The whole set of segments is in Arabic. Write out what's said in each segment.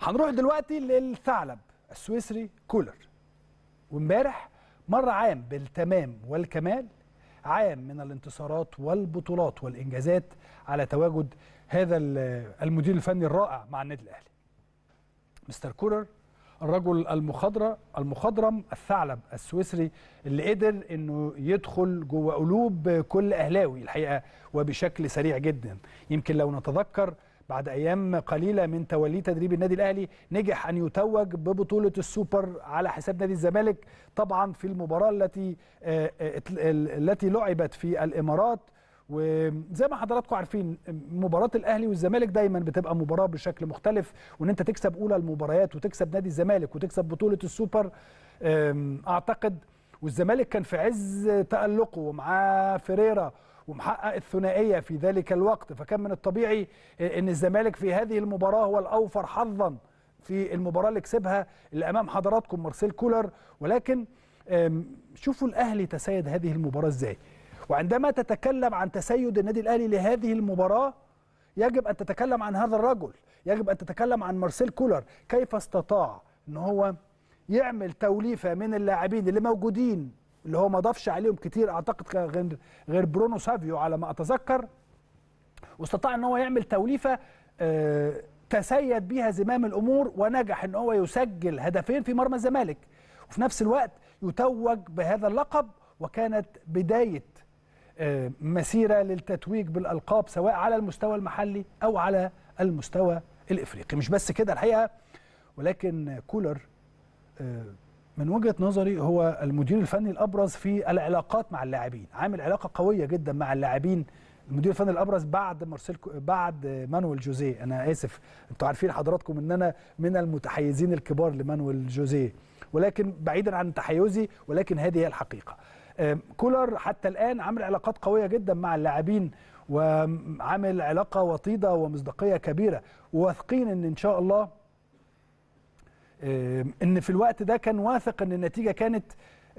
هنروح دلوقتي للثعلب السويسري كولر وامبارح مر عام بالتمام والكمال عام من الانتصارات والبطولات والانجازات على تواجد هذا المدير الفني الرائع مع النادي الاهلي مستر كولر الرجل المخضرة المخضرم الثعلب السويسري اللي قدر انه يدخل جوه قلوب كل اهلاوي الحقيقه وبشكل سريع جدا يمكن لو نتذكر بعد أيام قليلة من توليه تدريب النادي الأهلي نجح أن يتوج ببطولة السوبر على حساب نادي الزمالك طبعا في المباراة التي آه، آه، التي لعبت في الإمارات وزي ما حضراتكم عارفين مباراه الاهلي والزمالك دايما بتبقى مباراه بشكل مختلف وان انت تكسب اولى المباريات وتكسب نادي الزمالك وتكسب بطوله السوبر اعتقد والزمالك كان في عز تالقه ومعاه فيريرا ومحقق الثنائيه في ذلك الوقت فكان من الطبيعي ان الزمالك في هذه المباراه هو الاوفر حظا في المباراه اللي كسبها اللي امام حضراتكم مارسيل كولر ولكن شوفوا الاهلي تسيد هذه المباراه ازاي وعندما تتكلم عن تسيد النادي الاهلي لهذه المباراه يجب ان تتكلم عن هذا الرجل يجب ان تتكلم عن مارسيل كولر كيف استطاع ان هو يعمل توليفه من اللاعبين اللي موجودين اللي هو ما ضافش عليهم كتير اعتقد غير غير برونو سافيو على ما اتذكر واستطاع ان هو يعمل توليفه آه، تسيد بيها زمام الامور ونجح ان هو يسجل هدفين في مرمى الزمالك وفي نفس الوقت يتوج بهذا اللقب وكانت بدايه آه، مسيره للتتويج بالالقاب سواء على المستوى المحلي او على المستوى الافريقي مش بس كده الحقيقه ولكن كولر آه، من وجهه نظري هو المدير الفني الابرز في العلاقات مع اللاعبين عامل علاقه قويه جدا مع اللاعبين المدير الفني الابرز بعد مارسيل بعد مانويل جوزيه انا اسف انتوا عارفين حضراتكم ان انا من المتحيزين الكبار لمانويل جوزيه ولكن بعيدا عن تحيزي ولكن هذه هي الحقيقه كولر حتى الان عامل علاقات قويه جدا مع اللاعبين وعامل علاقه وطيده ومصداقيه كبيره وواثقين ان ان شاء الله ان في الوقت ده كان واثق ان النتيجه كانت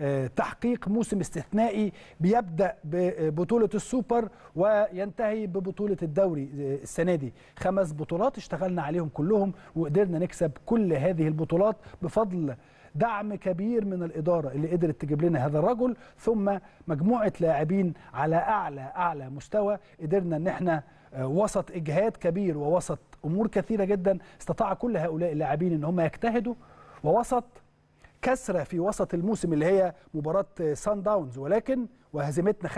آه، تحقيق موسم استثنائي بيبدا ببطوله آه، السوبر وينتهي ببطوله الدوري آه، السنه دي خمس بطولات اشتغلنا عليهم كلهم وقدرنا نكسب كل هذه البطولات بفضل دعم كبير من الإدارة اللي قدرت تجيب لنا هذا الرجل ثم مجموعة لاعبين على أعلى أعلى مستوى قدرنا أن احنا آه، وسط إجهاد كبير ووسط أمور كثيرة جدا استطاع كل هؤلاء اللاعبين أن هم يجتهدوا ووسط كسرة في وسط الموسم اللي هي مباراة سان آه، داونز ولكن وهزيمتنا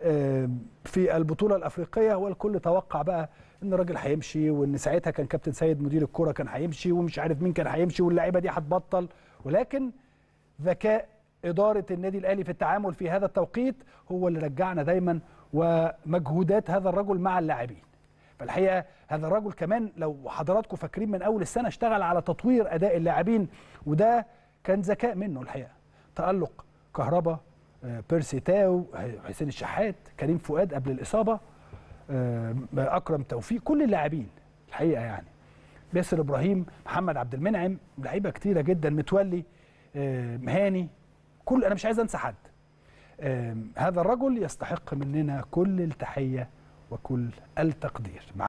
5-2 في البطوله الافريقيه والكل توقع بقى ان الراجل هيمشي وان ساعتها كان كابتن سيد مدير الكوره كان هيمشي ومش عارف مين كان هيمشي واللعيبه دي هتبطل ولكن ذكاء اداره النادي الاهلي في التعامل في هذا التوقيت هو اللي رجعنا دايما ومجهودات هذا الرجل مع اللاعبين فالحقيقه هذا الرجل كمان لو حضراتكم فاكرين من اول السنه اشتغل على تطوير اداء اللاعبين وده كان ذكاء منه الحقيقه تالق كهرباء آه، بيرسي تاو حسين الشحات كريم فؤاد قبل الاصابه آه، اكرم توفيق كل اللاعبين الحقيقه يعني ياسر ابراهيم محمد عبد المنعم لعيبه كتيره جدا متولي آه، مهاني كل انا مش عايز انسى حد هذا الرجل يستحق مننا كل التحيه وكل التقدير